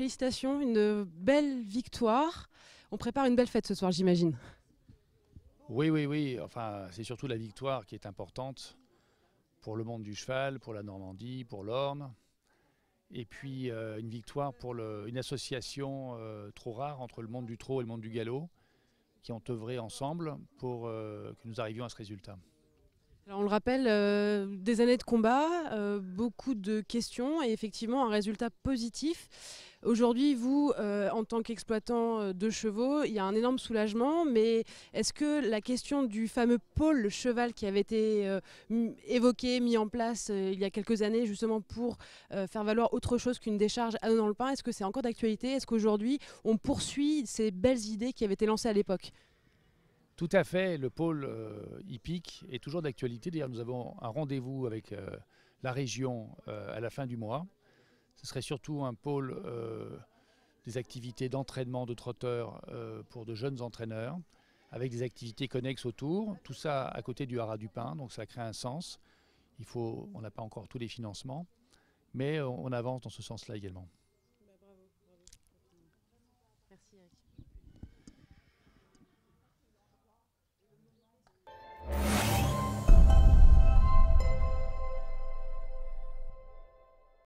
Félicitations, une belle victoire. On prépare une belle fête ce soir, j'imagine. Oui, oui, oui. Enfin, c'est surtout la victoire qui est importante pour le monde du cheval, pour la Normandie, pour l'Orne. Et puis euh, une victoire pour une association euh, trop rare entre le monde du trot et le monde du galop, qui ont œuvré ensemble pour euh, que nous arrivions à ce résultat on le rappelle, euh, des années de combat, euh, beaucoup de questions et effectivement un résultat positif. Aujourd'hui, vous, euh, en tant qu'exploitant de chevaux, il y a un énorme soulagement, mais est-ce que la question du fameux pôle cheval qui avait été évoqué, mis en place il y a quelques années justement pour faire valoir autre chose qu'une décharge à dans le pain, est-ce que c'est encore d'actualité Est-ce qu'aujourd'hui on poursuit ces belles idées qui avaient été lancées à l'époque tout à fait, le pôle euh, hippique est toujours d'actualité. D'ailleurs, nous avons un rendez-vous avec euh, la région euh, à la fin du mois. Ce serait surtout un pôle des activités d'entraînement de trotteurs pour de jeunes entraîneurs, avec des activités connexes autour. Tout ça à côté du haras du pain, donc ça crée un sens. Il faut, on n'a pas encore tous les financements, mais on, avance dans ce sens-là également. Bah, Merci